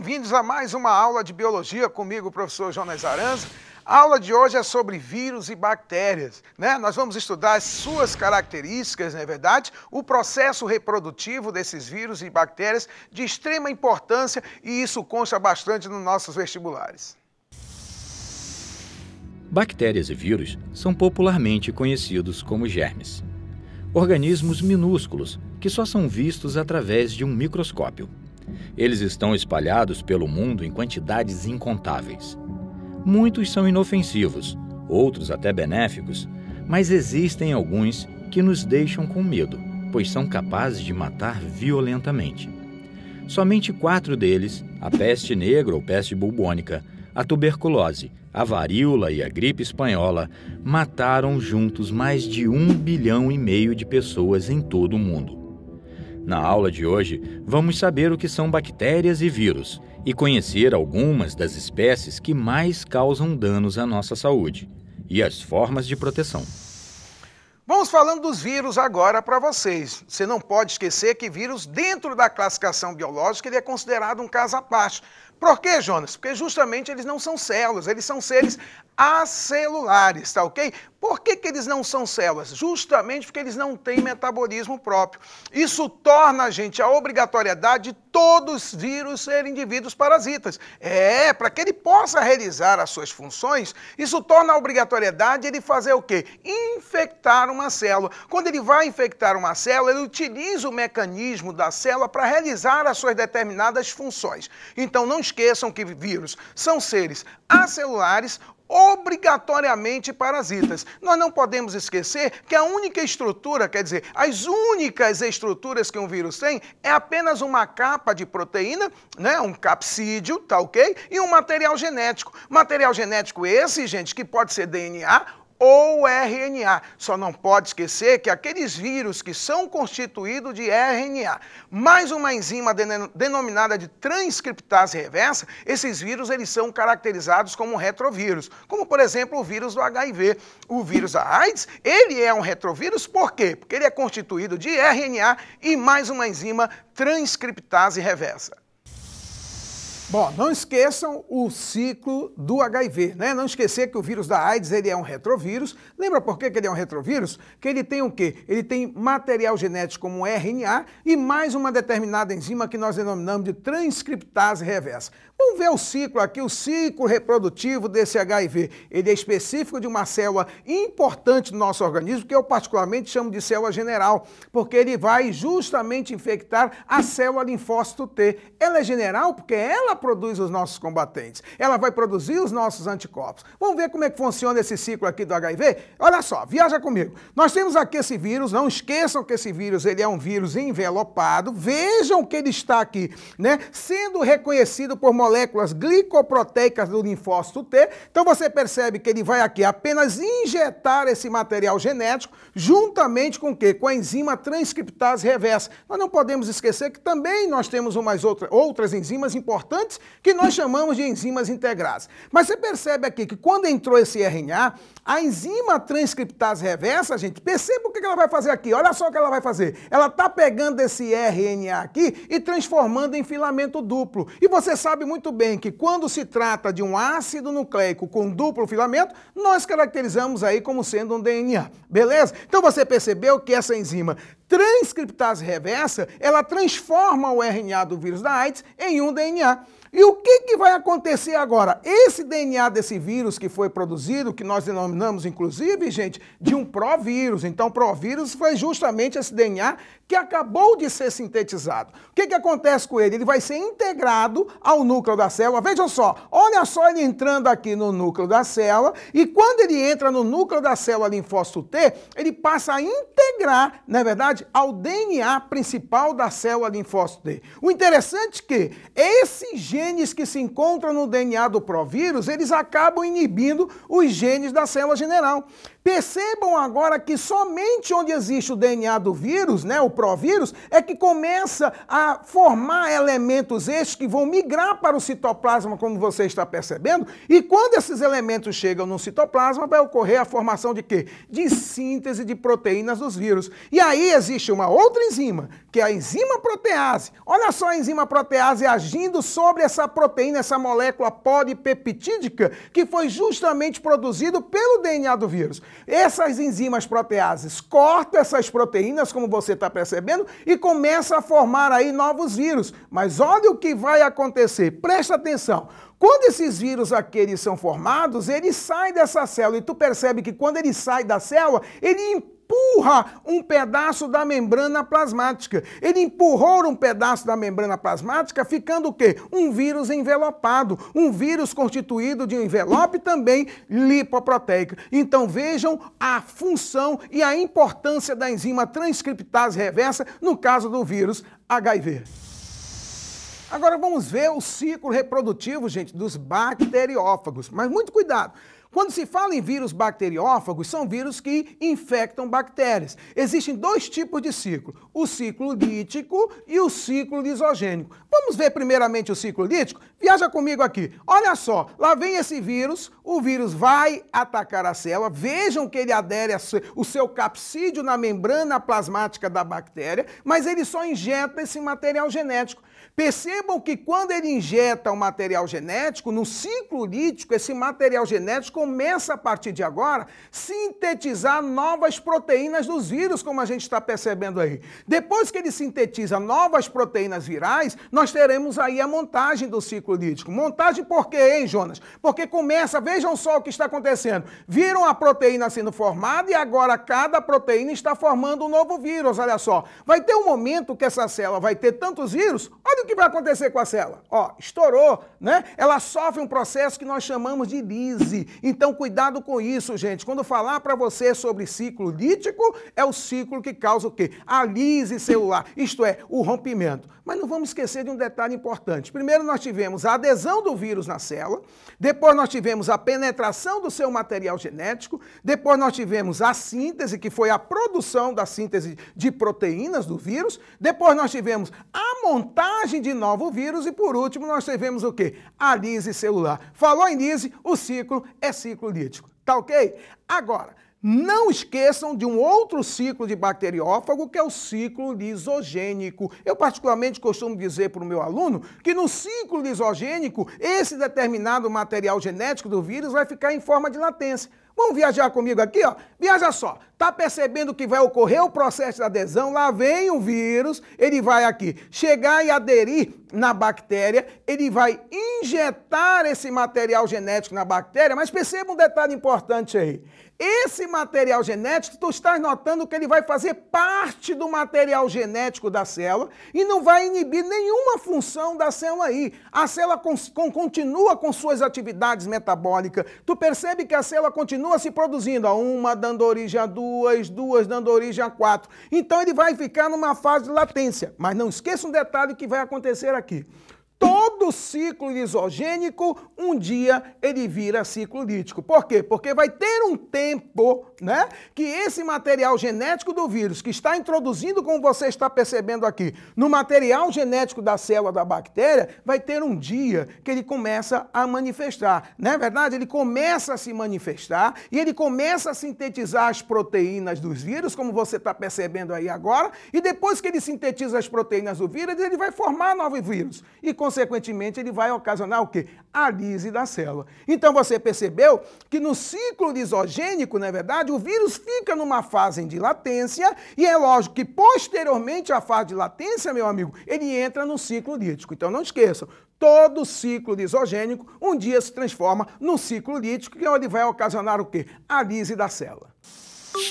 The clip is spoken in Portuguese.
Bem-vindos a mais uma aula de biologia comigo, o professor Jonas Aranz. A aula de hoje é sobre vírus e bactérias, né? Nós vamos estudar as suas características, não é verdade, o processo reprodutivo desses vírus e bactérias de extrema importância e isso consta bastante nos nossos vestibulares. Bactérias e vírus são popularmente conhecidos como germes. Organismos minúsculos que só são vistos através de um microscópio. Eles estão espalhados pelo mundo em quantidades incontáveis. Muitos são inofensivos, outros até benéficos, mas existem alguns que nos deixam com medo, pois são capazes de matar violentamente. Somente quatro deles, a peste negra ou peste bubônica, a tuberculose, a varíola e a gripe espanhola, mataram juntos mais de um bilhão e meio de pessoas em todo o mundo. Na aula de hoje, vamos saber o que são bactérias e vírus e conhecer algumas das espécies que mais causam danos à nossa saúde e as formas de proteção. Vamos falando dos vírus agora para vocês. Você não pode esquecer que vírus, dentro da classificação biológica, ele é considerado um caso à parte. Por quê, Jonas? Porque justamente eles não são células, eles são seres acelulares, tá ok? Por que, que eles não são células? Justamente porque eles não têm metabolismo próprio. Isso torna a gente a obrigatoriedade de todos os vírus serem indivíduos parasitas. É, para que ele possa realizar as suas funções, isso torna a obrigatoriedade ele fazer o quê? Infectar uma célula. Quando ele vai infectar uma célula, ele utiliza o mecanismo da célula para realizar as suas determinadas funções. Então não esqueçam que vírus são seres acelulares obrigatoriamente parasitas. Nós não podemos esquecer que a única estrutura, quer dizer, as únicas estruturas que um vírus tem é apenas uma capa de proteína, né, um capsídeo, tá ok? E um material genético. Material genético esse, gente, que pode ser DNA ou RNA. Só não pode esquecer que aqueles vírus que são constituídos de RNA, mais uma enzima denominada de transcriptase reversa, esses vírus eles são caracterizados como retrovírus, como por exemplo o vírus do HIV. O vírus da AIDS, ele é um retrovírus por quê? Porque ele é constituído de RNA e mais uma enzima transcriptase reversa. Bom, não esqueçam o ciclo do HIV, né? Não esquecer que o vírus da AIDS ele é um retrovírus. Lembra por que, ele é um retrovírus? Que ele tem o quê? Ele tem material genético como RNA e mais uma determinada enzima que nós denominamos de transcriptase reversa. Vamos ver o ciclo aqui, o ciclo reprodutivo desse HIV. Ele é específico de uma célula importante do nosso organismo, que eu particularmente chamo de célula general, porque ele vai justamente infectar a célula linfócito T. Ela é general porque ela produz os nossos combatentes, ela vai produzir os nossos anticorpos. Vamos ver como é que funciona esse ciclo aqui do HIV? Olha só, viaja comigo. Nós temos aqui esse vírus, não esqueçam que esse vírus ele é um vírus envelopado. Vejam que ele está aqui, né? Sendo reconhecido por moléculas glicoproteicas do linfócito T. Então você percebe que ele vai aqui apenas injetar esse material genético juntamente com o quê? Com a enzima transcriptase reversa. Nós não podemos esquecer que também nós temos umas outra, outras enzimas importantes que nós chamamos de enzimas integradas. Mas você percebe aqui que quando entrou esse RNA, a enzima transcriptase reversa, gente, perceba o que ela vai fazer aqui. Olha só o que ela vai fazer. Ela está pegando esse RNA aqui e transformando em filamento duplo. E você sabe muito muito bem que quando se trata de um ácido nucleico com duplo filamento, nós caracterizamos aí como sendo um DNA, beleza? Então você percebeu que essa enzima transcriptase reversa, ela transforma o RNA do vírus da AIDS em um DNA. E o que, que vai acontecer agora? Esse DNA desse vírus que foi produzido, que nós denominamos, inclusive, gente, de um provírus. Então, provírus foi justamente esse DNA que acabou de ser sintetizado. O que, que acontece com ele? Ele vai ser integrado ao núcleo da célula. Vejam só, olha só ele entrando aqui no núcleo da célula, e quando ele entra no núcleo da célula linfócito T, ele passa a integrar, na é verdade, ao DNA principal da célula linfócito T. O interessante é que esse gene genes que se encontram no DNA do provírus, eles acabam inibindo os genes da célula general. Percebam agora que somente onde existe o DNA do vírus, né, o provírus, é que começa a formar elementos estes que vão migrar para o citoplasma, como você está percebendo. E quando esses elementos chegam no citoplasma, vai ocorrer a formação de quê? De síntese de proteínas dos vírus. E aí existe uma outra enzima, que é a enzima protease. Olha só a enzima protease agindo sobre essa proteína, essa molécula polipeptídica, que foi justamente produzido pelo DNA do vírus. Essas enzimas proteases cortam essas proteínas, como você está percebendo, e começa a formar aí novos vírus. Mas olha o que vai acontecer, presta atenção. Quando esses vírus aqui são formados, ele sai dessa célula e tu percebe que quando ele sai da célula, ele impede empurra um pedaço da membrana plasmática. Ele empurrou um pedaço da membrana plasmática, ficando o quê? Um vírus envelopado, um vírus constituído de um envelope também lipoproteico. Então vejam a função e a importância da enzima transcriptase reversa no caso do vírus HIV. Agora vamos ver o ciclo reprodutivo, gente, dos bacteriófagos. Mas muito cuidado. Quando se fala em vírus bacteriófagos, são vírus que infectam bactérias. Existem dois tipos de ciclo, o ciclo lítico e o ciclo lisogênico. Vamos ver primeiramente o ciclo lítico? Viaja comigo aqui. Olha só, lá vem esse vírus, o vírus vai atacar a célula, vejam que ele adere o seu capsídeo na membrana plasmática da bactéria, mas ele só injeta esse material genético. Percebam que quando ele injeta o material genético, no ciclo lítico, esse material genético começa a partir de agora sintetizar novas proteínas dos vírus, como a gente está percebendo aí. Depois que ele sintetiza novas proteínas virais, nós teremos aí a montagem do ciclo lítico. Montagem por quê, hein, Jonas? Porque começa, vejam só o que está acontecendo. Viram a proteína sendo formada e agora cada proteína está formando um novo vírus, olha só. Vai ter um momento que essa célula vai ter tantos vírus, olha o que vai acontecer com a célula. Ó, estourou, né? Ela sofre um processo que nós chamamos de lise. Então, cuidado com isso, gente. Quando falar para você sobre ciclo lítico, é o ciclo que causa o quê? Alise celular, isto é, o rompimento. Mas não vamos esquecer de um detalhe importante. Primeiro, nós tivemos a adesão do vírus na célula, depois, nós tivemos a penetração do seu material genético, depois, nós tivemos a síntese, que foi a produção da síntese de proteínas do vírus, depois, nós tivemos a montagem de novo vírus e, por último, nós tivemos o quê? A lise celular. Falou em lise, o ciclo é ciclo lítico. Tá ok? Agora, não esqueçam de um outro ciclo de bacteriófago, que é o ciclo lisogênico. Eu particularmente costumo dizer para o meu aluno que no ciclo lisogênico, esse determinado material genético do vírus vai ficar em forma de latência. Vamos viajar comigo aqui, ó. Viaja só. Está percebendo que vai ocorrer o processo de adesão? Lá vem o vírus, ele vai aqui chegar e aderir na bactéria, ele vai injetar esse material genético na bactéria, mas perceba um detalhe importante aí. Esse material genético, tu estás notando que ele vai fazer parte do material genético da célula e não vai inibir nenhuma função da célula aí. A célula con con continua com suas atividades metabólicas. Tu percebe que a célula continua se produzindo, a uma dando origem a duas, duas, duas dando origem a quatro. Então ele vai ficar numa fase de latência. Mas não esqueça um detalhe que vai acontecer aqui. Todo do ciclo isogênico, um dia ele vira ciclo lítico. Por quê? Porque vai ter um tempo, né, que esse material genético do vírus que está introduzindo, como você está percebendo aqui, no material genético da célula da bactéria, vai ter um dia que ele começa a manifestar. Não é verdade? Ele começa a se manifestar e ele começa a sintetizar as proteínas dos vírus, como você está percebendo aí agora, e depois que ele sintetiza as proteínas do vírus, ele vai formar novos vírus e, consequentemente, consequentemente, ele vai ocasionar o quê? A lise da célula. Então você percebeu que no ciclo isogênico, na é verdade, o vírus fica numa fase de latência e é lógico que posteriormente à fase de latência, meu amigo, ele entra no ciclo lítico. Então não esqueçam, todo ciclo isogênico um dia se transforma no ciclo lítico, que é onde vai ocasionar o quê? A lise da célula.